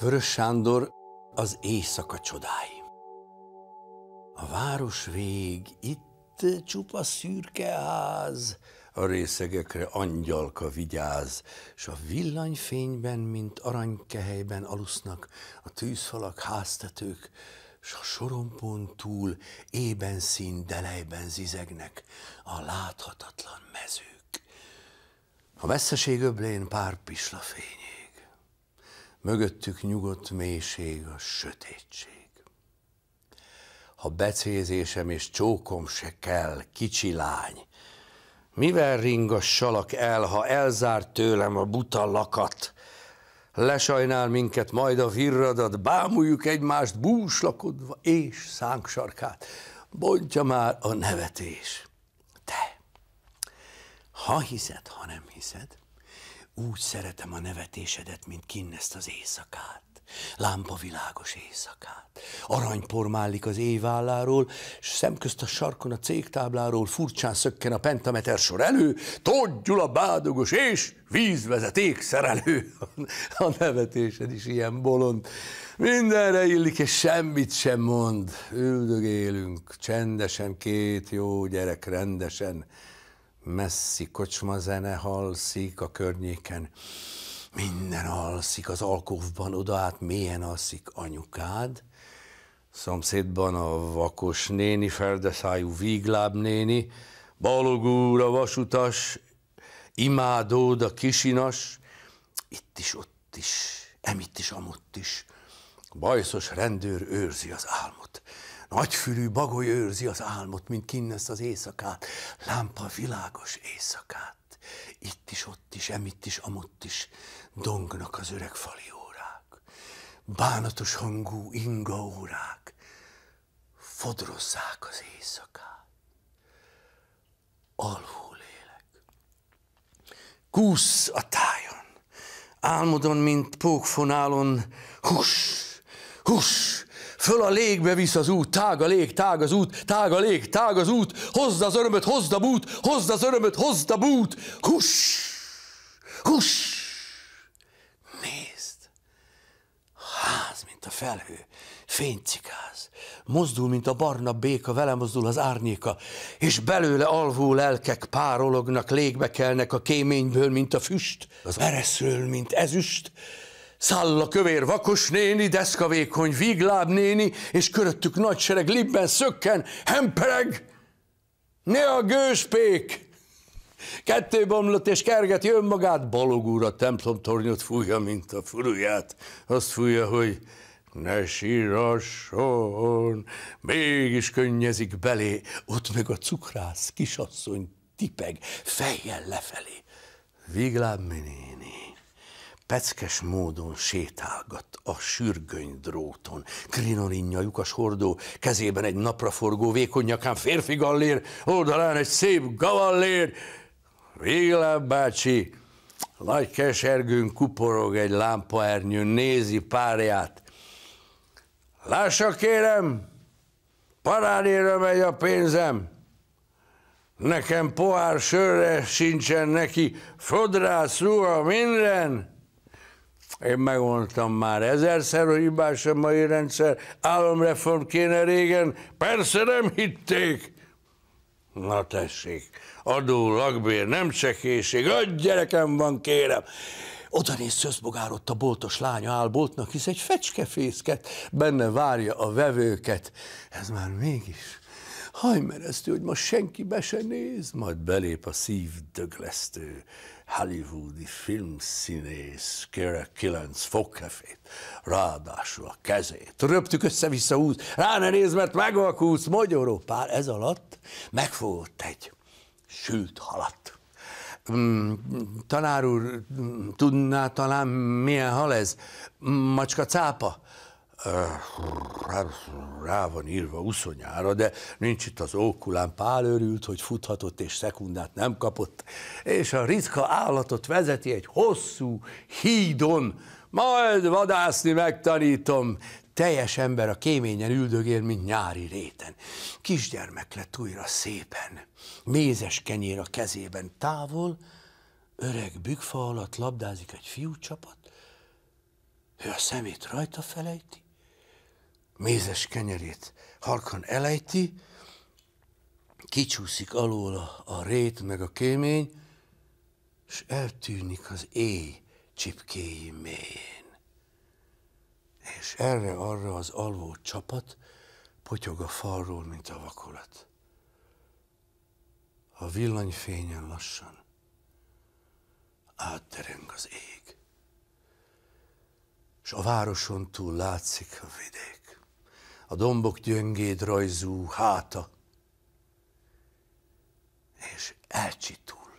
Vörös Sándor az éjszaka csodái. A város vég, itt csupa szürke ház, a részegekre angyalka vigyáz, s a villanyfényben, mint aranykehelyben alusznak a tűzfalak háztetők, s a sorompon túl ében szín delejben zizegnek a láthatatlan mezők. A messzeség öblén pár pislafény mögöttük nyugodt mélység a sötétség. Ha becézésem és csókom se kell, kicsi lány, mivel ringassalak el, ha elzárt tőlem a buta lakat? Lesajnál minket majd a virradat, bámuljuk egymást búslakodva és szánksarkát. Bontja már a nevetés. Te, ha hiszed, ha nem hiszed, úgy szeretem a nevetésedet, mint kinn ezt az éjszakát, lámpa világos éjszakát. Aranypor mállik az éválláról, és szemközt a sarkon a cégtábláról furcsán szökken a pentameter sor elő, todgyul a bádogos és vízvezeték szerelő. A nevetésed is ilyen bolond. Mindenre illik, és semmit sem mond. Üldögélünk, csendesen két jó gyerek rendesen messzi kocsmazene halszik a környéken, minden alszik, az alkovban, oda át mélyen alszik anyukád, szomszédban a vakos néni, feldeszájú vígláb néni, balogúr a vasutas, imádód a kisinas, itt is, ott is, emitt is, amott is. Bajszos rendőr őrzi az álmot nagyfülű bagoly őrzi az álmot, mint kinneszt az éjszakát, lámpa világos éjszakát. Itt is, ott is, emitt is, amott is dongnak az öreg fali órák. Bánatos hangú inga órák fodrozzák az éjszakát. Alhul élek. Kúsz a tájon, álmodon, mint pókfonálon, hús, hús, Föl a légbe visz az út, tág a lég, tág az út, tág a lég, tág az út, hozd az örömöt, hozd a bút, hozd az örömöt, hozd a bút, hús, hús, Nézd, ház, mint a felhő, fénycikáz, mozdul, mint a barna béka, vele mozdul az árnyéka, és belőle alvó lelkek párolognak, légbe kelnek a kéményből, mint a füst, az ereszről, mint ezüst, a kövér vakos néni, deszkavékony vígláb néni, és köröttük nagy sereg libben szökken, hempereg, ne a gőspék! Kettő bomlott és kergeti önmagát, úr a tornyot fújja, mint a furuját. Azt fújja, hogy ne sírasson, mégis könnyezik belé, ott meg a cukrász kisasszony tipeg, fejjel lefelé. Vigláb minél. Peckes módon sétálgat a sürgöny dróton, Krinolin lyukas hordó, kezében egy napraforgó vékony nyakán férfi gallér, oldalán egy szép gavallér. Végláb bácsi, nagy kesergőn kuporog egy lámpaernyőn, nézi párját. Lássa kérem, parádéra megy a pénzem. Nekem pohár sörre sincsen neki, fodrász ruha minden. Én megmondtam már ezerszer, hogy hibás a mai rendszer, államreform kéne régen, persze nem hitték. Na tessék, adó, lakbér, nem csekéség, öt gyerekem van, kérem. Oda néz szözbogár, ott a boltos lánya áll boltnak, hisz egy fecskefészket, benne várja a vevőket. Ez már mégis hajmeresztő, hogy ma senki be se néz, majd belép a szívdöglesztő hollywoodi filmszínész Kira Killenc fogkefét, ráadásul a kezét. Röptük össze-vissza út, rá ne néz, mert megalkulsz, magyaró pár. Ez alatt megfogott egy sült halat. Mm, tanár úr, mm, tudná talán milyen hal ez? Macska cápa? rá van írva uszonyára, de nincs itt az ókulán. Pál örült, hogy futhatott és szekundát nem kapott, és a ritka állatot vezeti egy hosszú hídon, majd vadászni megtanítom. Teljes ember a kéményen üldögél, mint nyári réten. Kisgyermek lett újra szépen, mézes kenyér a kezében. Távol, öreg bükfa alatt labdázik egy fiúcsapat, ő a szemét rajta felejti, mézes kenyerét halkan elejti, kicsúszik alól a, rét meg a kémény, és eltűnik az éj csipkéi mélyén. És erre-arra az alvó csapat potyog a falról, mint a vakolat. A villanyfényen lassan áttereng az ég, és a városon túl látszik a vidék a dombok gyöngéd rajzú háta, és elcsitul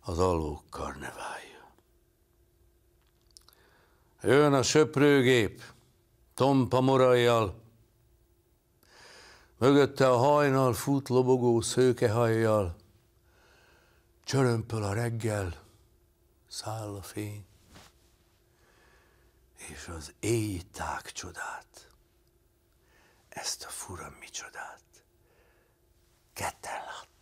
az alók karneválja. Jön a söprőgép, tompa morajjal, mögötte a hajnal fut lobogó szőkehajjal, csörömpöl a reggel, száll a fény, és az éjták csodát ezt a fura micsodát ketten látta.